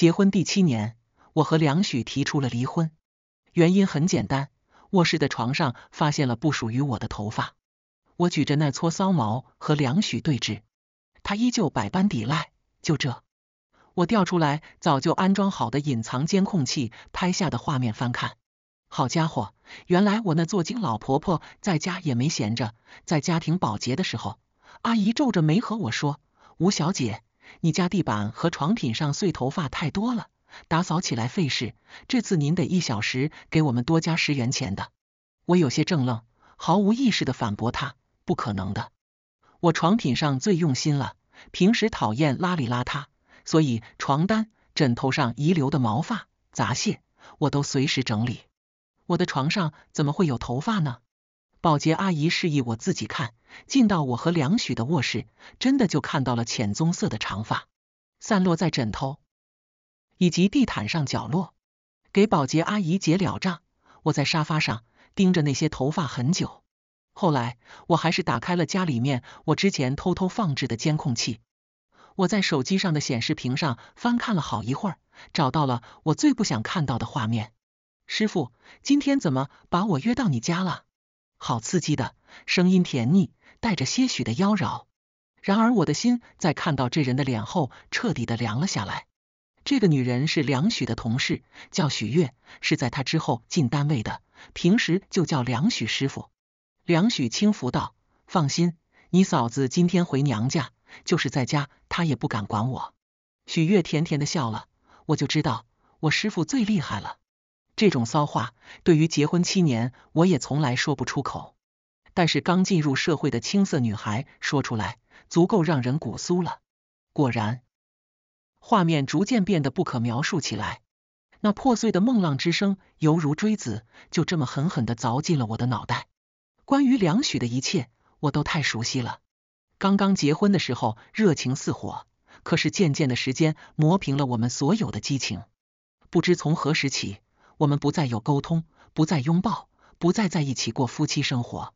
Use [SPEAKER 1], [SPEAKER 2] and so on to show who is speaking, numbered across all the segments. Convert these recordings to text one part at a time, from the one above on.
[SPEAKER 1] 结婚第七年，我和梁许提出了离婚，原因很简单，卧室的床上发现了不属于我的头发。我举着那撮骚毛和梁许对峙，他依旧百般抵赖。就这，我调出来早就安装好的隐藏监控器拍下的画面翻看，好家伙，原来我那做精老婆婆在家也没闲着，在家庭保洁的时候，阿姨皱着眉和我说，吴小姐。你家地板和床品上碎头发太多了，打扫起来费事。这次您得一小时给我们多加十元钱的。我有些怔愣，毫无意识的反驳他，不可能的。我床品上最用心了，平时讨厌邋里邋遢，所以床单、枕头上遗留的毛发、杂屑，我都随时整理。我的床上怎么会有头发呢？保洁阿姨示意我自己看，进到我和梁许的卧室，真的就看到了浅棕色的长发散落在枕头以及地毯上角落。给保洁阿姨结了账，我在沙发上盯着那些头发很久。后来，我还是打开了家里面我之前偷偷放置的监控器。我在手机上的显示屏上翻看了好一会儿，找到了我最不想看到的画面。师傅，今天怎么把我约到你家了？好刺激的声音，甜腻，带着些许的妖娆。然而我的心在看到这人的脸后，彻底的凉了下来。这个女人是梁许的同事，叫许月，是在他之后进单位的，平时就叫梁许师傅。梁许轻浮道：“放心，你嫂子今天回娘家，就是在家，她也不敢管我。”许月甜甜的笑了，我就知道，我师傅最厉害了。这种骚话，对于结婚七年，我也从来说不出口。但是刚进入社会的青涩女孩说出来，足够让人骨酥了。果然，画面逐渐变得不可描述起来。那破碎的梦浪之声，犹如锥子，就这么狠狠的凿进了我的脑袋。关于梁许的一切，我都太熟悉了。刚刚结婚的时候，热情似火，可是渐渐的时间磨平了我们所有的激情。不知从何时起。我们不再有沟通，不再拥抱，不再在一起过夫妻生活。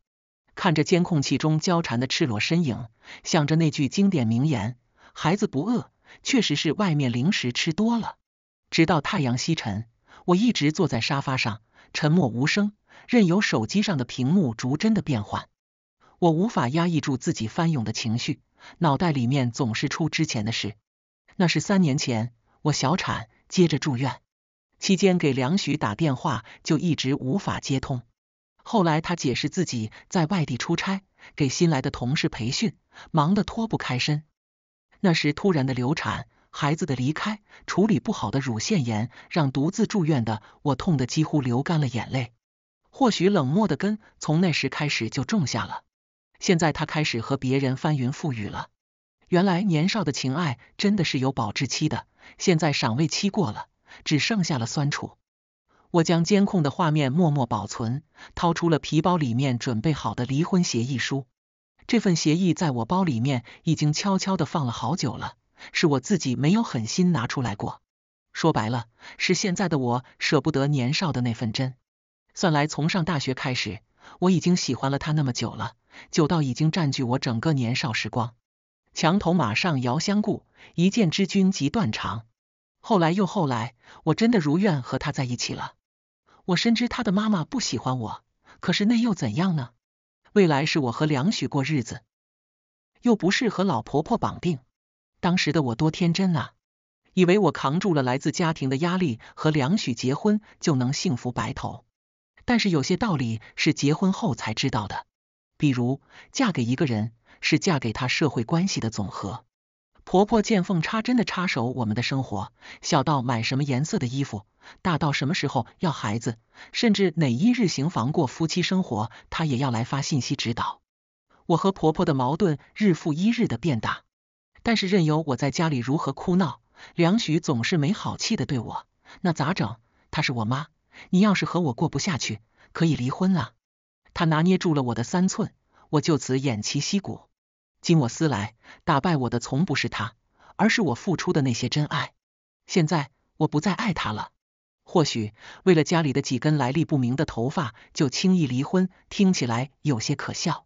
[SPEAKER 1] 看着监控器中交缠的赤裸身影，想着那句经典名言：“孩子不饿，确实是外面零食吃多了。”直到太阳西沉，我一直坐在沙发上，沉默无声，任由手机上的屏幕逐帧的变换。我无法压抑住自己翻涌的情绪，脑袋里面总是出之前的事。那是三年前，我小产，接着住院。期间给梁许打电话就一直无法接通，后来他解释自己在外地出差，给新来的同事培训，忙得脱不开身。那时突然的流产，孩子的离开，处理不好的乳腺炎，让独自住院的我痛得几乎流干了眼泪。或许冷漠的根从那时开始就种下了，现在他开始和别人翻云覆雨了。原来年少的情爱真的是有保质期的，现在赏味期过了。只剩下了酸楚。我将监控的画面默默保存，掏出了皮包里面准备好的离婚协议书。这份协议在我包里面已经悄悄的放了好久了，是我自己没有狠心拿出来过。说白了，是现在的我舍不得年少的那份真。算来从上大学开始，我已经喜欢了他那么久了，久到已经占据我整个年少时光。墙头马上遥相顾，一见知君即断肠。后来又后来，我真的如愿和他在一起了。我深知他的妈妈不喜欢我，可是那又怎样呢？未来是我和梁许过日子，又不是和老婆婆绑定。当时的我多天真啊，以为我扛住了来自家庭的压力，和梁许结婚就能幸福白头。但是有些道理是结婚后才知道的，比如嫁给一个人，是嫁给他社会关系的总和。婆婆见缝插针的插手我们的生活，小到买什么颜色的衣服，大到什么时候要孩子，甚至哪一日行房过夫妻生活，她也要来发信息指导。我和婆婆的矛盾日复一日的变大，但是任由我在家里如何哭闹，梁许总是没好气的对我：“那咋整？她是我妈，你要是和我过不下去，可以离婚了。”她拿捏住了我的三寸，我就此偃旗息鼓。今我思来，打败我的从不是他，而是我付出的那些真爱。现在我不再爱他了。或许为了家里的几根来历不明的头发就轻易离婚，听起来有些可笑，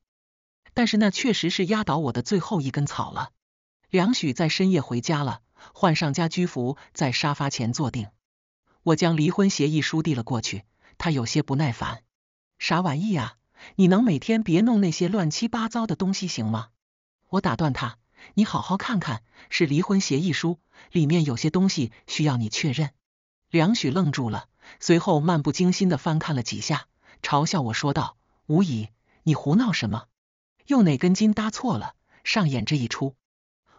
[SPEAKER 1] 但是那确实是压倒我的最后一根草了。梁许在深夜回家了，换上家居服，在沙发前坐定。我将离婚协议书递了过去，他有些不耐烦：“啥玩意啊？你能每天别弄那些乱七八糟的东西行吗？”我打断他：“你好好看看，是离婚协议书，里面有些东西需要你确认。”梁许愣住了，随后漫不经心的翻看了几下，嘲笑我说道：“吴姨，你胡闹什么？又哪根筋搭错了，上演这一出？”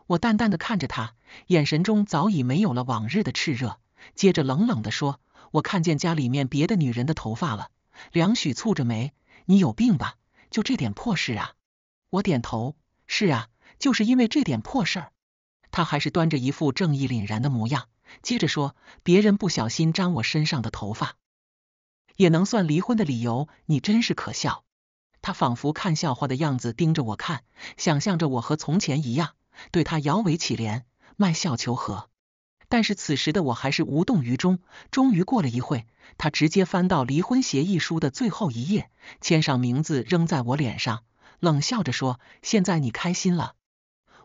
[SPEAKER 1] 我淡淡的看着他，眼神中早已没有了往日的炽热，接着冷冷的说：“我看见家里面别的女人的头发了。”梁许蹙着眉：“你有病吧？就这点破事啊？”我点头。是啊，就是因为这点破事儿，他还是端着一副正义凛然的模样，接着说，别人不小心粘我身上的头发，也能算离婚的理由。你真是可笑。他仿佛看笑话的样子盯着我看，想象着我和从前一样，对他摇尾乞怜，卖笑求和。但是此时的我还是无动于衷。终于过了一会，他直接翻到离婚协议书的最后一页，签上名字，扔在我脸上。冷笑着说：“现在你开心了，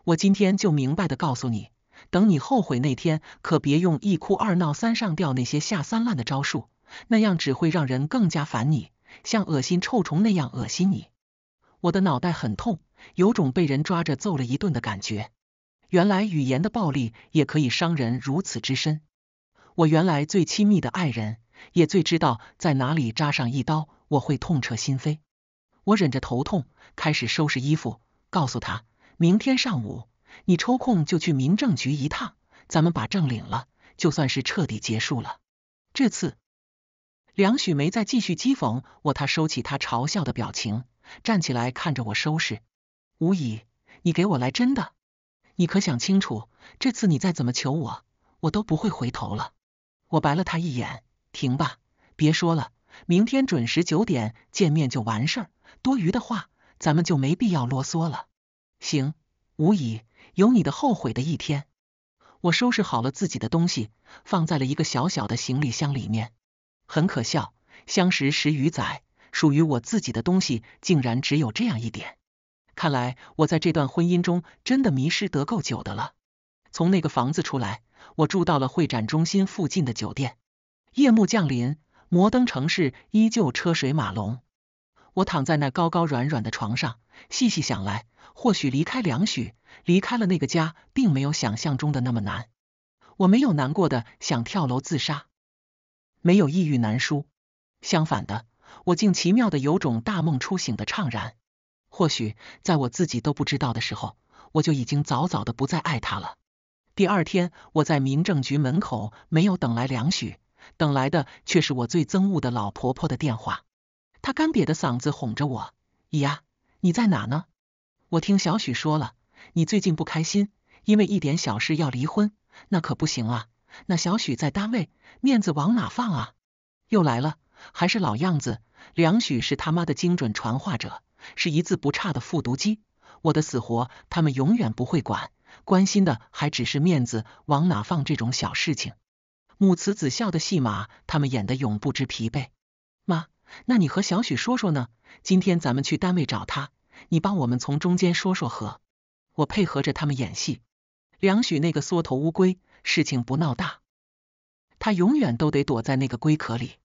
[SPEAKER 1] 我今天就明白的告诉你，等你后悔那天，可别用一哭二闹三上吊那些下三滥的招数，那样只会让人更加烦你，像恶心臭虫那样恶心你。我的脑袋很痛，有种被人抓着揍了一顿的感觉。原来语言的暴力也可以伤人如此之深。我原来最亲密的爱人，也最知道在哪里扎上一刀，我会痛彻心扉。”我忍着头痛，开始收拾衣服，告诉他：“明天上午你抽空就去民政局一趟，咱们把证领了，就算是彻底结束了。”这次梁许没再继续讥讽我，他收起他嘲笑的表情，站起来看着我收拾。吴姨，你给我来真的！你可想清楚，这次你再怎么求我，我都不会回头了。我白了他一眼：“停吧，别说了，明天准时九点见面就完事儿。”多余的话，咱们就没必要啰嗦了。行，无疑有你的后悔的一天。我收拾好了自己的东西，放在了一个小小的行李箱里面。很可笑，相识十余载，属于我自己的东西竟然只有这样一点。看来我在这段婚姻中真的迷失得够久的了。从那个房子出来，我住到了会展中心附近的酒店。夜幕降临，摩登城市依旧车水马龙。我躺在那高高软软的床上，细细想来，或许离开梁许，离开了那个家，并没有想象中的那么难。我没有难过的想跳楼自杀，没有抑郁难舒。相反的，我竟奇妙的有种大梦初醒的怅然。或许在我自己都不知道的时候，我就已经早早的不再爱他了。第二天，我在民政局门口没有等来梁许，等来的却是我最憎恶的老婆婆的电话。他干瘪的嗓子哄着我，呀，你在哪呢？我听小许说了，你最近不开心，因为一点小事要离婚，那可不行啊！那小许在单位，面子往哪放啊？又来了，还是老样子。梁许是他妈的精准传话者，是一字不差的复读机。我的死活他们永远不会管，关心的还只是面子往哪放这种小事情。母慈子孝的戏码，他们演得永不知疲惫。妈。那你和小许说说呢？今天咱们去单位找他，你帮我们从中间说说和，我配合着他们演戏。梁许那个缩头乌龟，事情不闹大，他永远都得躲在那个龟壳里。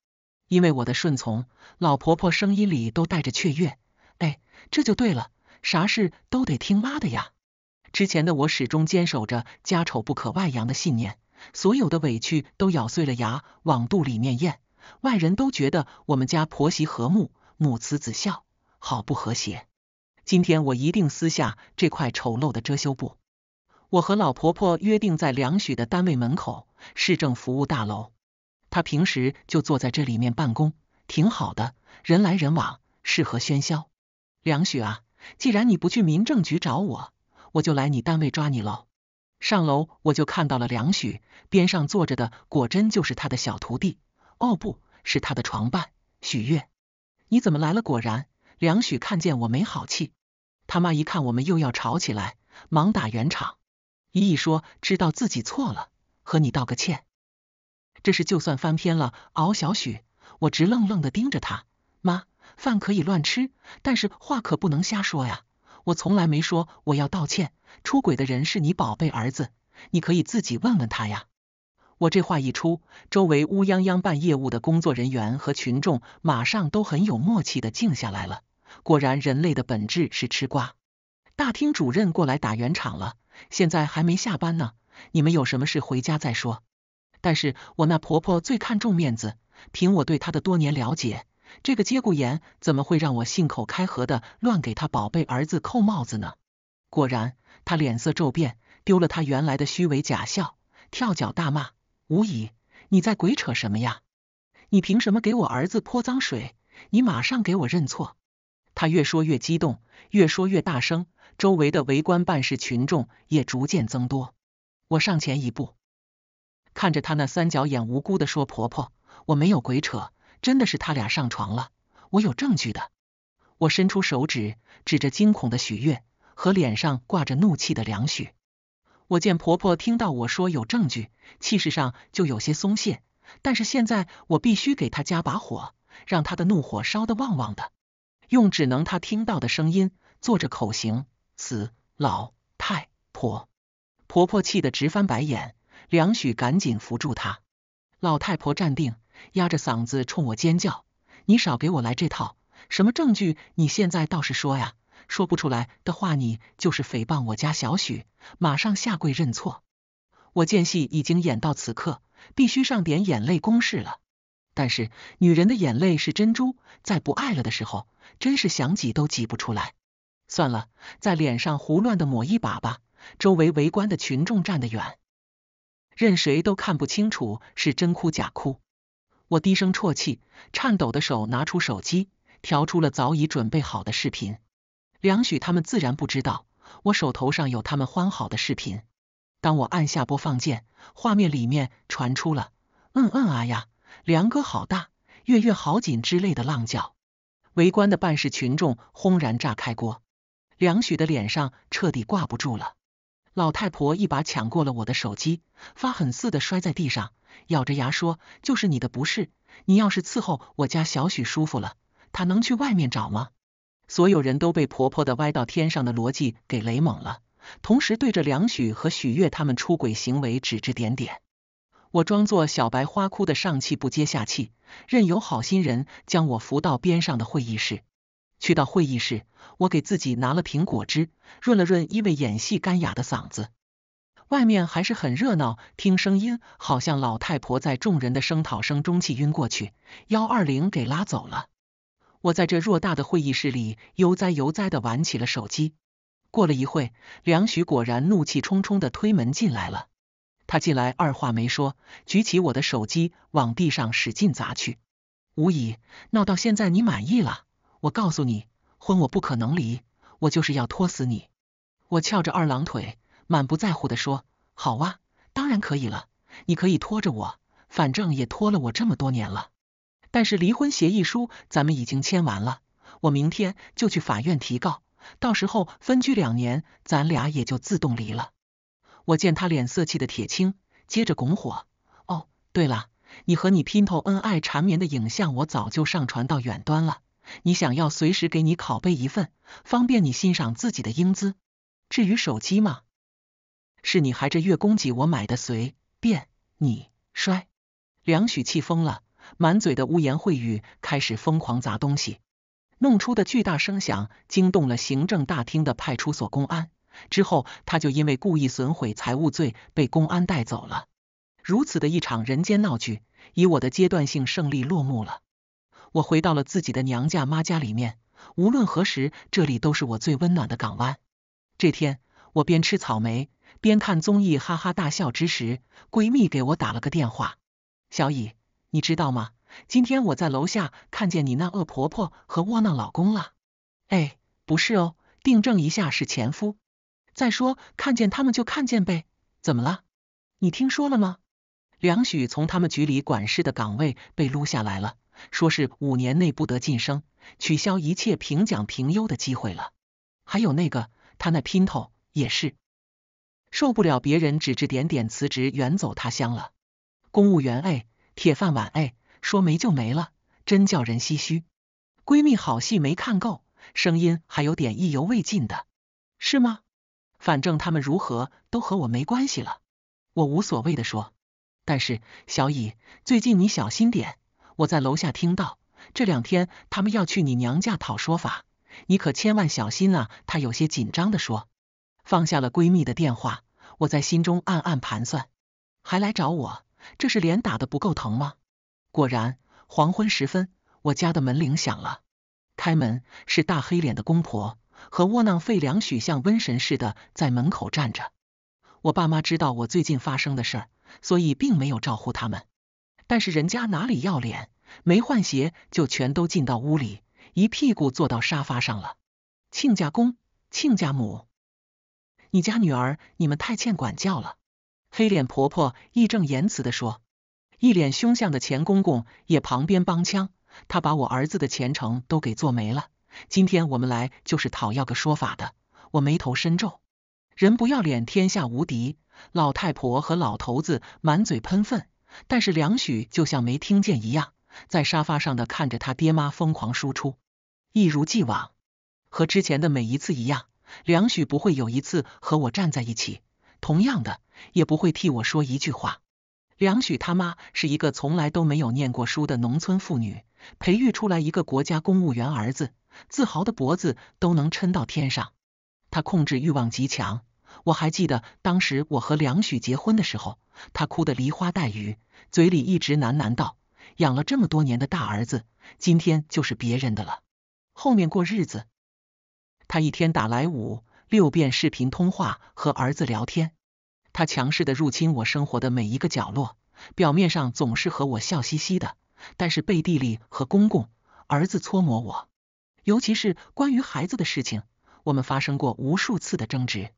[SPEAKER 1] 因为我的顺从，老婆婆声音里都带着雀跃。哎，这就对了，啥事都得听妈的呀。之前的我始终坚守着家丑不可外扬的信念，所有的委屈都咬碎了牙往肚里面咽。外人都觉得我们家婆媳和睦，母慈子孝，好不和谐。今天我一定撕下这块丑陋的遮羞布。我和老婆婆约定在梁许的单位门口，市政服务大楼。她平时就坐在这里面办公，挺好的，人来人往，适合喧嚣。梁许啊，既然你不去民政局找我，我就来你单位抓你喽。上楼我就看到了梁许，边上坐着的果真就是他的小徒弟。哦，不是他的床伴许月，你怎么来了？果然，梁许看见我没好气，他妈一看我们又要吵起来，忙打圆场。依依说知道自己错了，和你道个歉。这事就算翻篇了。敖小许，我直愣愣的盯着他妈，饭可以乱吃，但是话可不能瞎说呀。我从来没说我要道歉，出轨的人是你宝贝儿子，你可以自己问问他呀。我这话一出，周围乌泱泱办业务的工作人员和群众马上都很有默契的静下来了。果然，人类的本质是吃瓜。大厅主任过来打圆场了，现在还没下班呢，你们有什么事回家再说。但是我那婆婆最看重面子，凭我对她的多年了解，这个接骨眼怎么会让我信口开河的乱给她宝贝儿子扣帽子呢？果然，她脸色骤变，丢了她原来的虚伪假笑，跳脚大骂。吴姨，你在鬼扯什么呀？你凭什么给我儿子泼脏水？你马上给我认错！他越说越激动，越说越大声，周围的围观办事群众也逐渐增多。我上前一步，看着他那三角眼无辜的说：“婆婆，我没有鬼扯，真的是他俩上床了，我有证据的。”我伸出手指，指着惊恐的许月和脸上挂着怒气的梁许。我见婆婆听到我说有证据，气势上就有些松懈。但是现在我必须给她加把火，让她的怒火烧得旺旺的。用只能她听到的声音做着口型，死老太婆！婆婆气得直翻白眼，梁许赶紧扶住她。老太婆站定，压着嗓子冲我尖叫：“你少给我来这套！什么证据？你现在倒是说呀！”说不出来的话，你就是诽谤我家小许，马上下跪认错。我间隙已经演到此刻，必须上点眼泪攻势了。但是女人的眼泪是珍珠，在不爱了的时候，真是想挤都挤不出来。算了，在脸上胡乱的抹一把吧。周围围观的群众站得远，任谁都看不清楚是真哭假哭。我低声啜泣，颤抖的手拿出手机，调出了早已准备好的视频。梁许他们自然不知道，我手头上有他们欢好的视频。当我按下播放键，画面里面传出了“嗯嗯啊呀，梁哥好大，月月好紧”之类的浪叫。围观的办事群众轰然炸开锅，梁许的脸上彻底挂不住了。老太婆一把抢过了我的手机，发狠似的摔在地上，咬着牙说：“就是你的不是，你要是伺候我家小许舒服了，他能去外面找吗？”所有人都被婆婆的歪到天上的逻辑给雷懵了，同时对着梁许和许月他们出轨行为指指点点。我装作小白花，哭的上气不接下气，任由好心人将我扶到边上的会议室。去到会议室，我给自己拿了瓶果汁，润了润因为演戏干哑的嗓子。外面还是很热闹，听声音好像老太婆在众人的声讨声中气晕过去，幺二零给拉走了。我在这偌大的会议室里悠哉悠哉的玩起了手机。过了一会，梁许果然怒气冲冲的推门进来了。他进来二话没说，举起我的手机往地上使劲砸去。吴疑，闹到现在你满意了？我告诉你，婚我不可能离，我就是要拖死你。我翘着二郎腿，满不在乎的说：“好哇，当然可以了，你可以拖着我，反正也拖了我这么多年了。”但是离婚协议书咱们已经签完了，我明天就去法院提告，到时候分居两年，咱俩也就自动离了。我见他脸色气得铁青，接着拱火：“哦，对了，你和你姘头恩爱缠绵的影像，我早就上传到远端了，你想要随时给你拷贝一份，方便你欣赏自己的英姿。至于手机嘛，是你还这月供给我买的，随便你摔。”梁许气疯了。满嘴的污言秽语，开始疯狂砸东西，弄出的巨大声响惊动了行政大厅的派出所公安。之后，他就因为故意损毁财物罪被公安带走了。如此的一场人间闹剧，以我的阶段性胜利落幕了。我回到了自己的娘家妈家里面，无论何时，这里都是我最温暖的港湾。这天，我边吃草莓边看综艺，哈哈大笑之时，闺蜜给我打了个电话：“小乙。”你知道吗？今天我在楼下看见你那恶婆婆和窝囊老公了。哎，不是哦，订正一下是前夫。再说看见他们就看见呗，怎么了？你听说了吗？梁许从他们局里管事的岗位被撸下来了，说是五年内不得晋升，取消一切评奖评优的机会了。还有那个，他那姘头也是受不了别人指指点点，辞职远走他乡了。公务员哎。铁饭碗哎，说没就没了，真叫人唏嘘。闺蜜好戏没看够，声音还有点意犹未尽的，是吗？反正他们如何都和我没关系了，我无所谓的说。但是小乙，最近你小心点，我在楼下听到，这两天他们要去你娘家讨说法，你可千万小心啊！她有些紧张的说。放下了闺蜜的电话，我在心中暗暗盘算，还来找我。这是脸打的不够疼吗？果然，黄昏时分，我家的门铃响了。开门是大黑脸的公婆和窝囊废梁许，像瘟神似的在门口站着。我爸妈知道我最近发生的事，所以并没有招呼他们。但是人家哪里要脸，没换鞋就全都进到屋里，一屁股坐到沙发上了。亲家公、亲家母，你家女儿，你们太欠管教了。黑脸婆婆义正言辞的说，一脸凶相的钱公公也旁边帮腔，他把我儿子的前程都给做没了。今天我们来就是讨要个说法的。我眉头深皱，人不要脸，天下无敌。老太婆和老头子满嘴喷粪，但是梁许就像没听见一样，在沙发上的看着他爹妈疯狂输出，一如既往，和之前的每一次一样，梁许不会有一次和我站在一起，同样的。也不会替我说一句话。梁许他妈是一个从来都没有念过书的农村妇女，培育出来一个国家公务员儿子，自豪的脖子都能抻到天上。他控制欲望极强。我还记得当时我和梁许结婚的时候，他哭得梨花带雨，嘴里一直喃喃道：“养了这么多年的大儿子，今天就是别人的了。”后面过日子，他一天打来五六遍视频通话和儿子聊天。他强势的入侵我生活的每一个角落，表面上总是和我笑嘻嘻的，但是背地里和公公、儿子搓磨我。尤其是关于孩子的事情，我们发生过无数次的争执。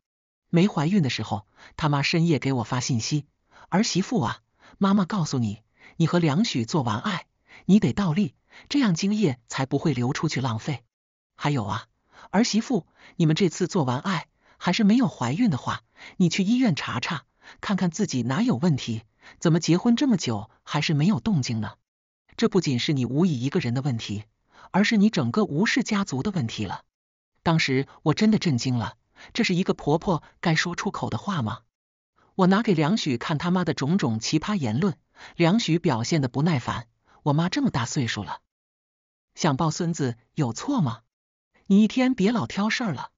[SPEAKER 1] 没怀孕的时候，他妈深夜给我发信息：“儿媳妇啊，妈妈告诉你，你和梁许做完爱，你得倒立，这样精液才不会流出去浪费。还有啊，儿媳妇，你们这次做完爱。”还是没有怀孕的话，你去医院查查，看看自己哪有问题。怎么结婚这么久还是没有动静呢？这不仅是你吴以一个人的问题，而是你整个吴氏家族的问题了。当时我真的震惊了，这是一个婆婆该说出口的话吗？我拿给梁许看他妈的种种奇葩言论，梁许表现的不耐烦。我妈这么大岁数了，想抱孙子有错吗？你一天别老挑事儿了。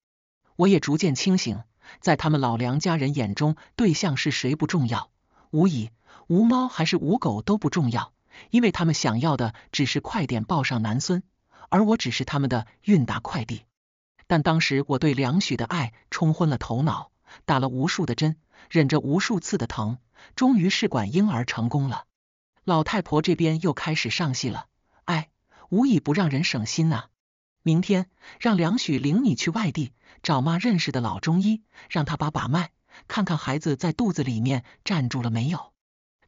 [SPEAKER 1] 我也逐渐清醒，在他们老梁家人眼中，对象是谁不重要，无疑，无猫还是无狗都不重要，因为他们想要的只是快点抱上男孙，而我只是他们的韵达快递。但当时我对梁许的爱冲昏了头脑，打了无数的针，忍着无数次的疼，终于试管婴儿成功了。老太婆这边又开始上戏了，哎，无以不让人省心啊。明天让梁许领你去外地找妈认识的老中医，让他把把脉，看看孩子在肚子里面站住了没有。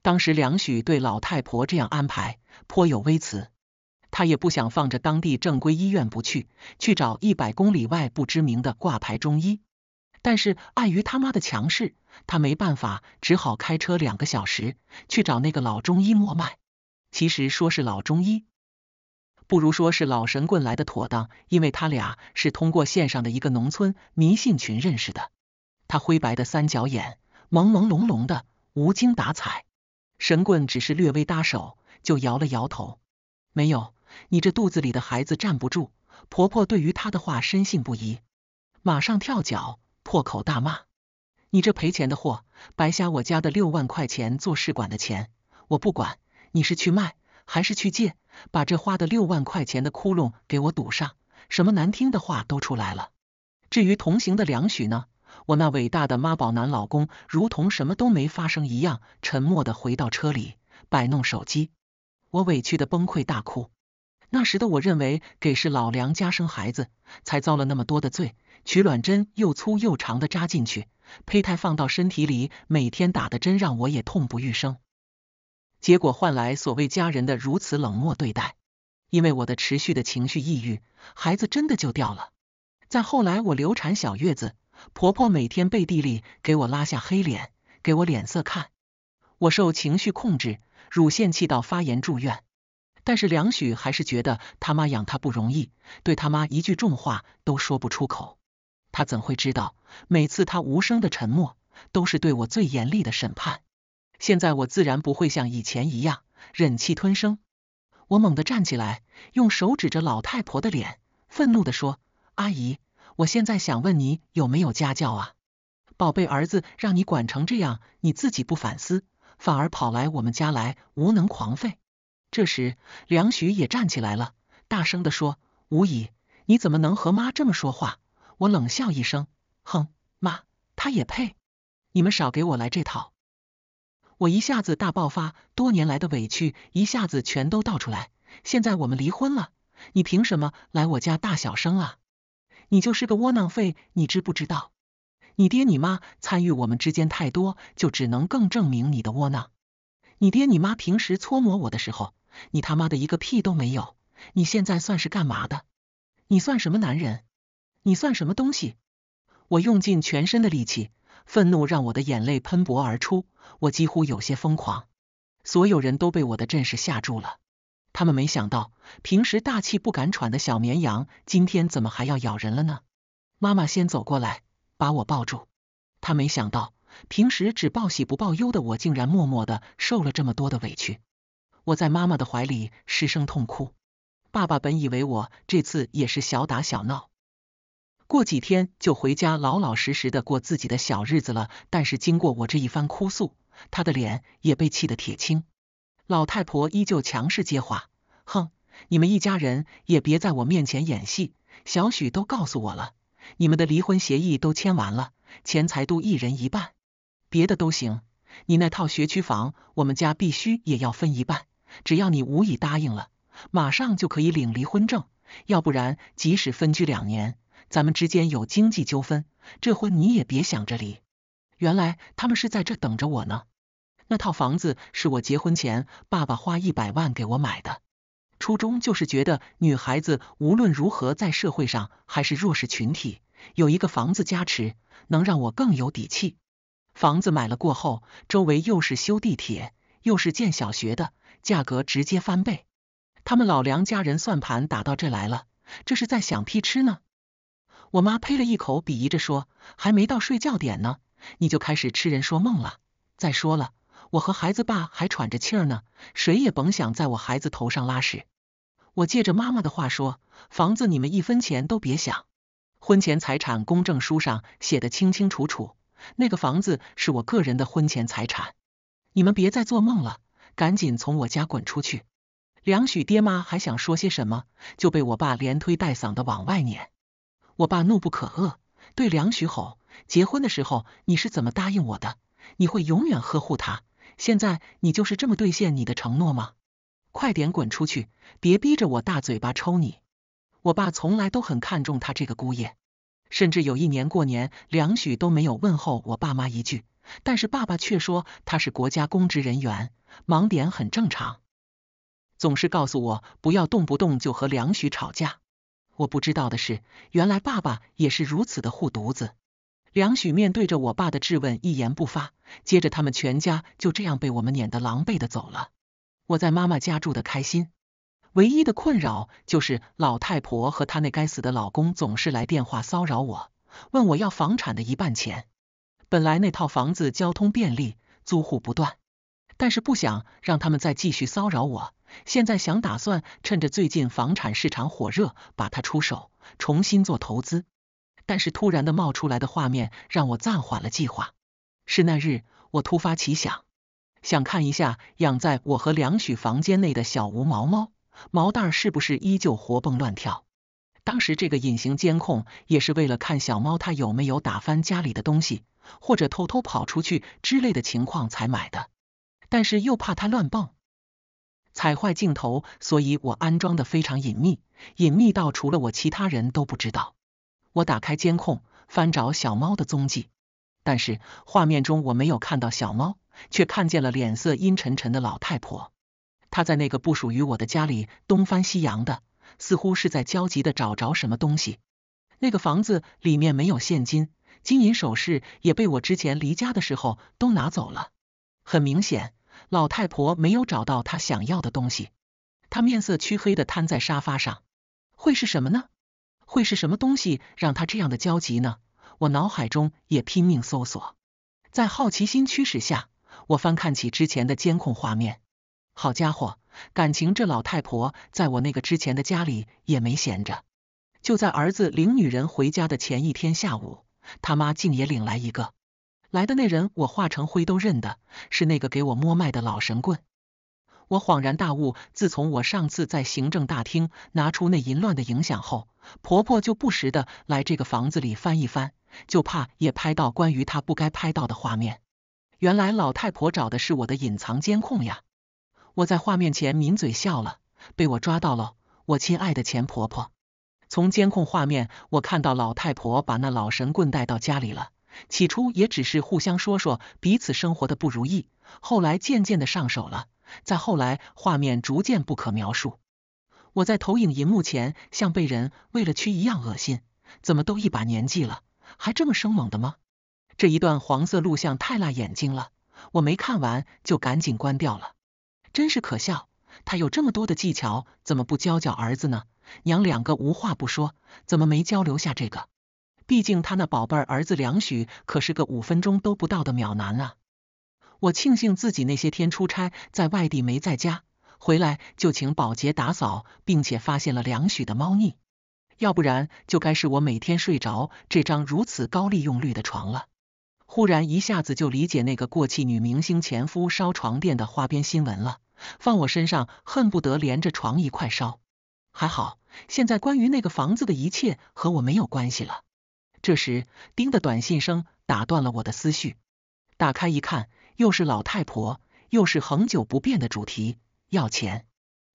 [SPEAKER 1] 当时梁许对老太婆这样安排颇有微词，他也不想放着当地正规医院不去，去找一百公里外不知名的挂牌中医，但是碍于他妈的强势，他没办法，只好开车两个小时去找那个老中医摸脉。其实说是老中医。不如说是老神棍来的妥当，因为他俩是通过线上的一个农村迷信群认识的。他灰白的三角眼，朦朦胧胧的，无精打采。神棍只是略微搭手，就摇了摇头，没有。你这肚子里的孩子站不住。婆婆对于他的话深信不疑，马上跳脚破口大骂：“你这赔钱的货，白瞎我家的六万块钱做试管的钱！我不管，你是去卖。”还是去借，把这花的六万块钱的窟窿给我堵上。什么难听的话都出来了。至于同行的梁许呢，我那伟大的妈宝男老公，如同什么都没发生一样，沉默的回到车里摆弄手机。我委屈的崩溃大哭。那时的我认为给是老梁家生孩子，才遭了那么多的罪。取卵针又粗又长的扎进去，胚胎放到身体里，每天打的针让我也痛不欲生。结果换来所谓家人的如此冷漠对待，因为我的持续的情绪抑郁，孩子真的就掉了。再后来我流产小月子，婆婆每天背地里给我拉下黑脸，给我脸色看。我受情绪控制，乳腺气道发炎住院。但是梁许还是觉得他妈养他不容易，对他妈一句重话都说不出口。他怎会知道，每次他无声的沉默，都是对我最严厉的审判。现在我自然不会像以前一样忍气吞声，我猛地站起来，用手指着老太婆的脸，愤怒地说：“阿姨，我现在想问你有没有家教啊？宝贝儿子让你管成这样，你自己不反思，反而跑来我们家来无能狂吠。”这时，梁许也站起来了，大声的说：“吴姨，你怎么能和妈这么说话？”我冷笑一声，哼，妈，她也配？你们少给我来这套！我一下子大爆发，多年来的委屈一下子全都倒出来。现在我们离婚了，你凭什么来我家大小声啊？你就是个窝囊废，你知不知道？你爹你妈参与我们之间太多，就只能更证明你的窝囊。你爹你妈平时搓磨我的时候，你他妈的一个屁都没有。你现在算是干嘛的？你算什么男人？你算什么东西？我用尽全身的力气。愤怒让我的眼泪喷薄而出，我几乎有些疯狂。所有人都被我的阵势吓住了，他们没想到平时大气不敢喘的小绵羊，今天怎么还要咬人了呢？妈妈先走过来，把我抱住。她没想到平时只报喜不报忧的我，竟然默默的受了这么多的委屈。我在妈妈的怀里失声痛哭。爸爸本以为我这次也是小打小闹。过几天就回家，老老实实的过自己的小日子了。但是经过我这一番哭诉，他的脸也被气得铁青。老太婆依旧强势接话：“哼，你们一家人也别在我面前演戏。小许都告诉我了，你们的离婚协议都签完了，钱财都一人一半，别的都行。你那套学区房，我们家必须也要分一半。只要你无意答应了，马上就可以领离婚证。要不然，即使分居两年。”咱们之间有经济纠纷，这婚你也别想着离。原来他们是在这等着我呢。那套房子是我结婚前爸爸花一百万给我买的，初衷就是觉得女孩子无论如何在社会上还是弱势群体，有一个房子加持能让我更有底气。房子买了过后，周围又是修地铁，又是建小学的，价格直接翻倍。他们老梁家人算盘打到这来了，这是在想屁吃呢。我妈呸了一口，鄙夷着说：“还没到睡觉点呢，你就开始痴人说梦了。再说了，我和孩子爸还喘着气呢，谁也甭想在我孩子头上拉屎。”我借着妈妈的话说：“房子你们一分钱都别想，婚前财产公证书上写的清清楚楚，那个房子是我个人的婚前财产，你们别再做梦了，赶紧从我家滚出去。”梁许爹妈还想说些什么，就被我爸连推带搡的往外撵。我爸怒不可遏，对梁许吼：“结婚的时候你是怎么答应我的？你会永远呵护他。现在你就是这么兑现你的承诺吗？快点滚出去，别逼着我大嘴巴抽你！”我爸从来都很看重他这个姑爷，甚至有一年过年，梁许都没有问候我爸妈一句，但是爸爸却说他是国家公职人员，忙点很正常，总是告诉我不要动不动就和梁许吵架。我不知道的是，原来爸爸也是如此的护犊子。梁许面对着我爸的质问，一言不发。接着，他们全家就这样被我们撵得狼狈的走了。我在妈妈家住的开心，唯一的困扰就是老太婆和她那该死的老公总是来电话骚扰我，问我要房产的一半钱。本来那套房子交通便利，租户不断，但是不想让他们再继续骚扰我。现在想打算趁着最近房产市场火热把它出手，重新做投资，但是突然的冒出来的画面让我暂缓了计划。是那日我突发奇想，想看一下养在我和梁许房间内的小吴毛猫毛蛋是不是依旧活蹦乱跳。当时这个隐形监控也是为了看小猫它有没有打翻家里的东西，或者偷偷跑出去之类的情况才买的，但是又怕它乱蹦。踩坏镜头，所以我安装的非常隐秘，隐秘到除了我，其他人都不知道。我打开监控，翻找小猫的踪迹，但是画面中我没有看到小猫，却看见了脸色阴沉沉的老太婆。她在那个不属于我的家里东翻西扬的，似乎是在焦急的找着什么东西。那个房子里面没有现金，金银首饰也被我之前离家的时候都拿走了。很明显。老太婆没有找到她想要的东西，她面色黢黑的瘫在沙发上。会是什么呢？会是什么东西让她这样的焦急呢？我脑海中也拼命搜索，在好奇心驱使下，我翻看起之前的监控画面。好家伙，感情这老太婆在我那个之前的家里也没闲着。就在儿子领女人回家的前一天下午，他妈竟也领来一个。来的那人，我化成灰都认得，是那个给我摸脉的老神棍。我恍然大悟，自从我上次在行政大厅拿出那淫乱的影响后，婆婆就不时的来这个房子里翻一翻，就怕也拍到关于她不该拍到的画面。原来老太婆找的是我的隐藏监控呀！我在画面前抿嘴笑了，被我抓到了，我亲爱的前婆婆。从监控画面，我看到老太婆把那老神棍带到家里了。起初也只是互相说说彼此生活的不如意，后来渐渐的上手了，再后来画面逐渐不可描述。我在投影银幕前像被人喂了蛆一样恶心，怎么都一把年纪了，还这么生猛的吗？这一段黄色录像太辣眼睛了，我没看完就赶紧关掉了。真是可笑，他有这么多的技巧，怎么不教教儿子呢？娘两个无话不说，怎么没交流下这个？毕竟他那宝贝儿子梁许可是个五分钟都不到的秒男啊！我庆幸自己那些天出差在外地没在家，回来就请保洁打扫，并且发现了梁许的猫腻，要不然就该是我每天睡着这张如此高利用率的床了。忽然一下子就理解那个过气女明星前夫烧床垫的花边新闻了，放我身上恨不得连着床一块烧。还好现在关于那个房子的一切和我没有关系了。这时，丁的短信声打断了我的思绪。打开一看，又是老太婆，又是恒久不变的主题，要钱。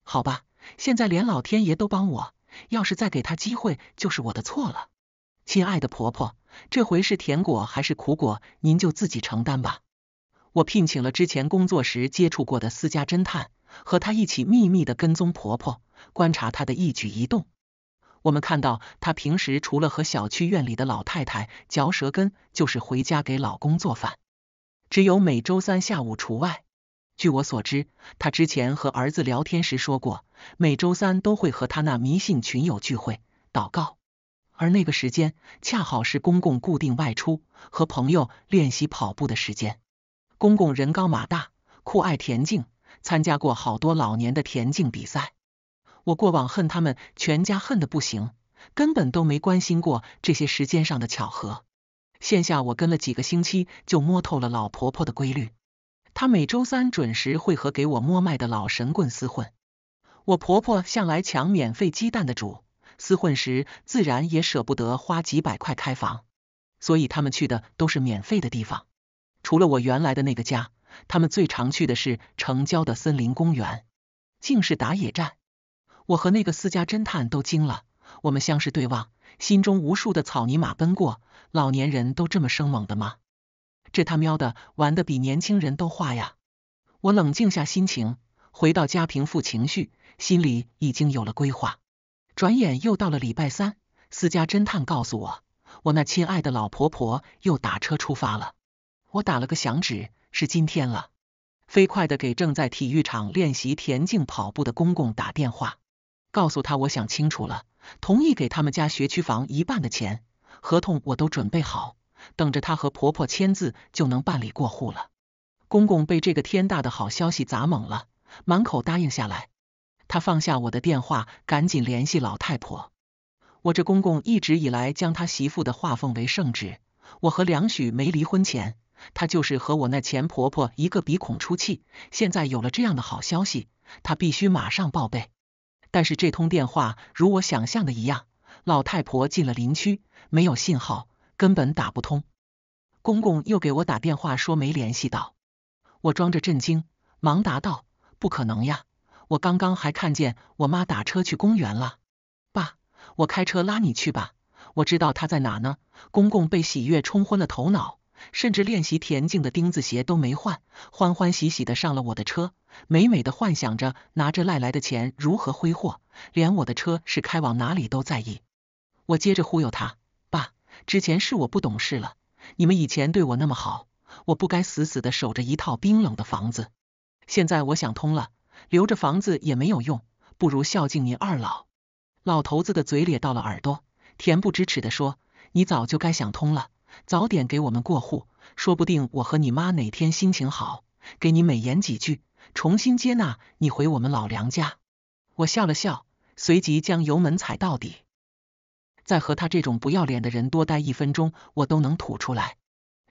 [SPEAKER 1] 好吧，现在连老天爷都帮我。要是再给她机会，就是我的错了。亲爱的婆婆，这回是甜果还是苦果，您就自己承担吧。我聘请了之前工作时接触过的私家侦探，和他一起秘密的跟踪婆婆，观察她的一举一动。我们看到，她平时除了和小区院里的老太太嚼舌根，就是回家给老公做饭，只有每周三下午除外。据我所知，她之前和儿子聊天时说过，每周三都会和他那迷信群友聚会、祷告，而那个时间恰好是公公固定外出和朋友练习跑步的时间。公公人高马大，酷爱田径，参加过好多老年的田径比赛。我过往恨他们全家恨得不行，根本都没关心过这些时间上的巧合。线下我跟了几个星期，就摸透了老婆婆的规律。她每周三准时会和给我摸脉的老神棍厮混。我婆婆向来抢免费鸡蛋的主，厮混时自然也舍不得花几百块开房，所以他们去的都是免费的地方。除了我原来的那个家，他们最常去的是城郊的森林公园，竟是打野战。我和那个私家侦探都惊了，我们相视对望，心中无数的草泥马奔过。老年人都这么生猛的吗？这他喵的玩的比年轻人都花呀！我冷静下心情，回到家平复情绪，心里已经有了规划。转眼又到了礼拜三，私家侦探告诉我，我那亲爱的老婆婆又打车出发了。我打了个响指，是今天了，飞快的给正在体育场练习田径跑步的公公打电话。告诉他，我想清楚了，同意给他们家学区房一半的钱，合同我都准备好，等着他和婆婆签字就能办理过户了。公公被这个天大的好消息砸懵了，满口答应下来。他放下我的电话，赶紧联系老太婆。我这公公一直以来将他媳妇的话奉为圣旨，我和梁许没离婚前，他就是和我那前婆婆一个鼻孔出气。现在有了这样的好消息，他必须马上报备。但是这通电话如我想象的一样，老太婆进了林区，没有信号，根本打不通。公公又给我打电话说没联系到，我装着震惊，忙答道：“不可能呀，我刚刚还看见我妈打车去公园了。”爸，我开车拉你去吧，我知道她在哪呢。公公被喜悦冲昏了头脑。甚至练习田径的钉子鞋都没换，欢欢喜喜的上了我的车，美美的幻想着拿着赖来的钱如何挥霍，连我的车是开往哪里都在意。我接着忽悠他：“爸，之前是我不懂事了，你们以前对我那么好，我不该死死的守着一套冰冷的房子。现在我想通了，留着房子也没有用，不如孝敬您二老。”老头子的嘴咧到了耳朵，恬不知耻的说：“你早就该想通了。”早点给我们过户，说不定我和你妈哪天心情好，给你美言几句，重新接纳你回我们老梁家。我笑了笑，随即将油门踩到底。再和他这种不要脸的人多待一分钟，我都能吐出来。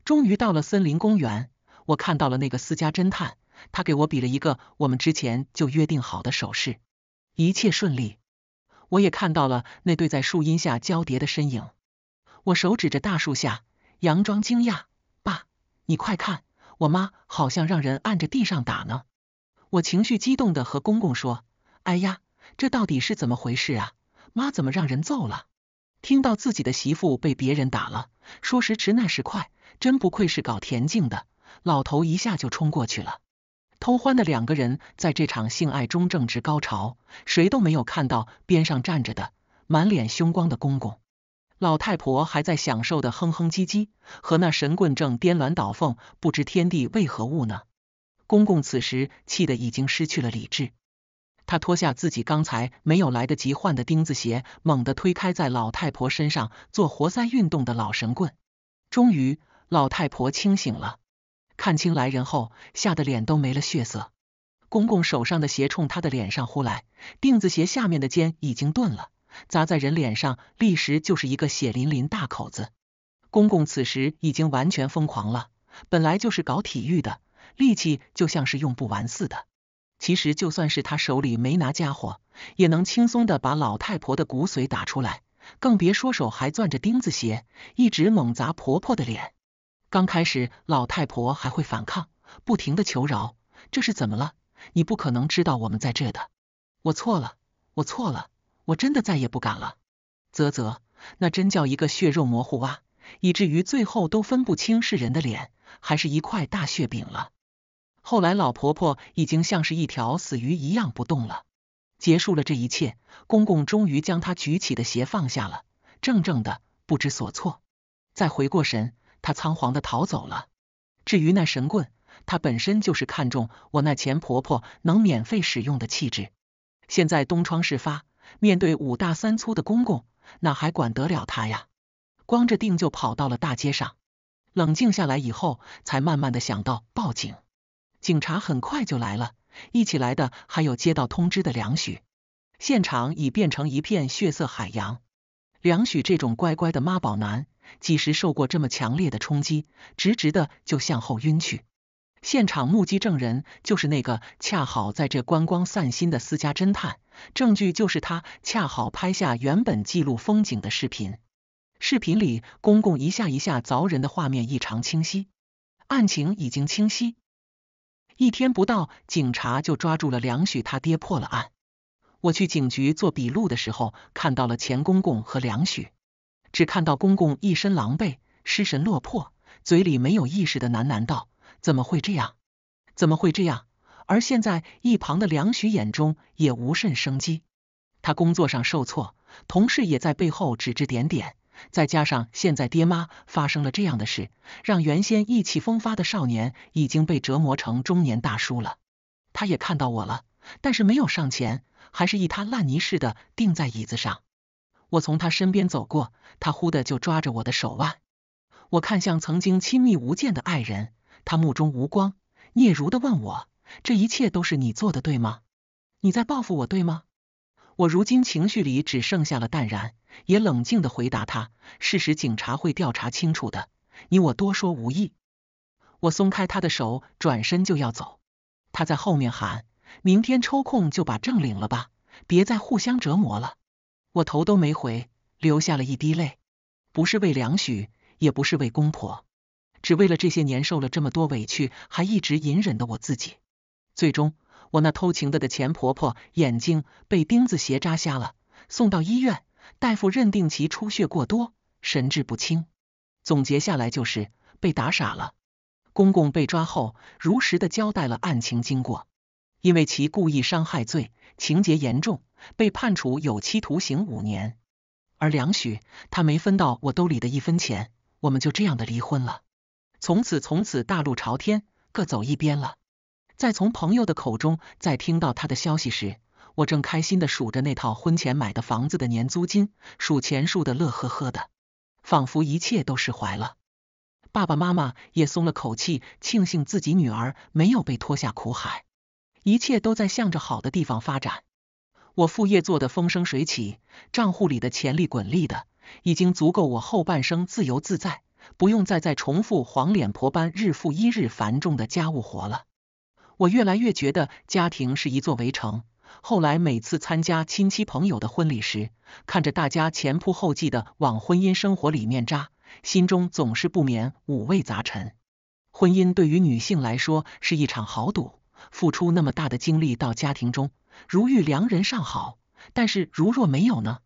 [SPEAKER 1] 终于到了森林公园，我看到了那个私家侦探，他给我比了一个我们之前就约定好的手势。一切顺利，我也看到了那对在树荫下交叠的身影。我手指着大树下。佯装惊讶，爸，你快看，我妈好像让人按着地上打呢。我情绪激动的和公公说：“哎呀，这到底是怎么回事啊？妈怎么让人揍了？”听到自己的媳妇被别人打了，说时迟那时快，真不愧是搞田径的，老头一下就冲过去了。偷欢的两个人在这场性爱中正值高潮，谁都没有看到边上站着的满脸凶光的公公。老太婆还在享受的哼哼唧唧，和那神棍正颠鸾倒凤，不知天地为何物呢。公公此时气得已经失去了理智，他脱下自己刚才没有来得及换的钉子鞋，猛地推开在老太婆身上做活塞运动的老神棍。终于，老太婆清醒了，看清来人后，吓得脸都没了血色。公公手上的鞋冲他的脸上呼来，钉子鞋下面的尖已经钝了。砸在人脸上，立时就是一个血淋淋大口子。公公此时已经完全疯狂了，本来就是搞体育的，力气就像是用不完似的。其实就算是他手里没拿家伙，也能轻松的把老太婆的骨髓打出来，更别说手还攥着钉子鞋，一直猛砸婆婆的脸。刚开始老太婆还会反抗，不停的求饶。这是怎么了？你不可能知道我们在这的。我错了，我错了。我真的再也不敢了。啧啧，那真叫一个血肉模糊啊，以至于最后都分不清是人的脸还是一块大血饼了。后来老婆婆已经像是一条死鱼一样不动了，结束了这一切。公公终于将他举起的鞋放下了，怔怔的不知所措。再回过神，他仓皇的逃走了。至于那神棍，他本身就是看中我那前婆婆能免费使用的气质，现在东窗事发。面对五大三粗的公公，哪还管得了他呀？光着腚就跑到了大街上。冷静下来以后，才慢慢的想到报警。警察很快就来了，一起来的还有接到通知的梁许。现场已变成一片血色海洋。梁许这种乖乖的妈宝男，几时受过这么强烈的冲击，直直的就向后晕去。现场目击证人就是那个恰好在这观光散心的私家侦探。证据就是他恰好拍下原本记录风景的视频，视频里公公一下一下凿人的画面异常清晰，案情已经清晰。一天不到，警察就抓住了梁许他爹破了案。我去警局做笔录的时候，看到了钱公公和梁许，只看到公公一身狼狈，失神落魄，嘴里没有意识的喃喃道：“怎么会这样？怎么会这样？”而现在，一旁的梁许眼中也无甚生机。他工作上受挫，同事也在背后指指点点。再加上现在爹妈发生了这样的事，让原先意气风发的少年已经被折磨成中年大叔了。他也看到我了，但是没有上前，还是一滩烂泥似的定在椅子上。我从他身边走过，他忽的就抓着我的手腕。我看向曾经亲密无间的爱人，他目中无光，嗫嚅的问我。这一切都是你做的，对吗？你在报复我，对吗？我如今情绪里只剩下了淡然，也冷静的回答他：“事实，警察会调查清楚的，你我多说无益。”我松开他的手，转身就要走。他在后面喊：“明天抽空就把证领了吧，别再互相折磨了。”我头都没回，流下了一滴泪，不是为梁许，也不是为公婆，只为了这些年受了这么多委屈还一直隐忍的我自己。最终，我那偷情的的前婆婆眼睛被钉子鞋扎瞎了，送到医院，大夫认定其出血过多，神志不清。总结下来就是被打傻了。公公被抓后，如实的交代了案情经过，因为其故意伤害罪，情节严重，被判处有期徒刑五年。而梁许，他没分到我兜里的一分钱，我们就这样的离婚了。从此从此大路朝天，各走一边了。在从朋友的口中再听到他的消息时，我正开心的数着那套婚前买的房子的年租金，数钱数的乐呵呵的，仿佛一切都释怀了。爸爸妈妈也松了口气，庆幸自己女儿没有被拖下苦海，一切都在向着好的地方发展。我副业做的风生水起，账户里的钱利滚利的，已经足够我后半生自由自在，不用再再重复黄脸婆般日复一日繁重的家务活了。我越来越觉得家庭是一座围城。后来每次参加亲戚朋友的婚礼时，看着大家前仆后继的往婚姻生活里面扎，心中总是不免五味杂陈。婚姻对于女性来说是一场豪赌，付出那么大的精力到家庭中，如遇良人尚好，但是如若没有呢？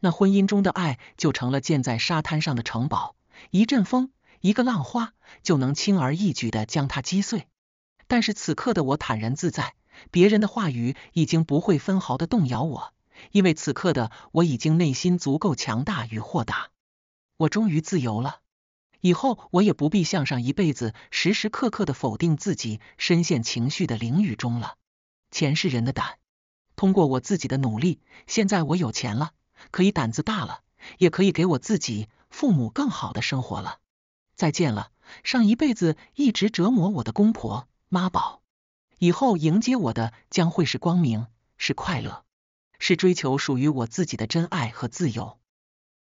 [SPEAKER 1] 那婚姻中的爱就成了建在沙滩上的城堡，一阵风，一个浪花就能轻而易举的将它击碎。但是此刻的我坦然自在，别人的话语已经不会分毫的动摇我，因为此刻的我已经内心足够强大与豁达。我终于自由了，以后我也不必向上一辈子时时刻刻的否定自己，深陷情绪的囹圄中了。钱是人的胆，通过我自己的努力，现在我有钱了，可以胆子大了，也可以给我自己、父母更好的生活了。再见了，上一辈子一直折磨我的公婆。妈宝，以后迎接我的将会是光明，是快乐，是追求属于我自己的真爱和自由。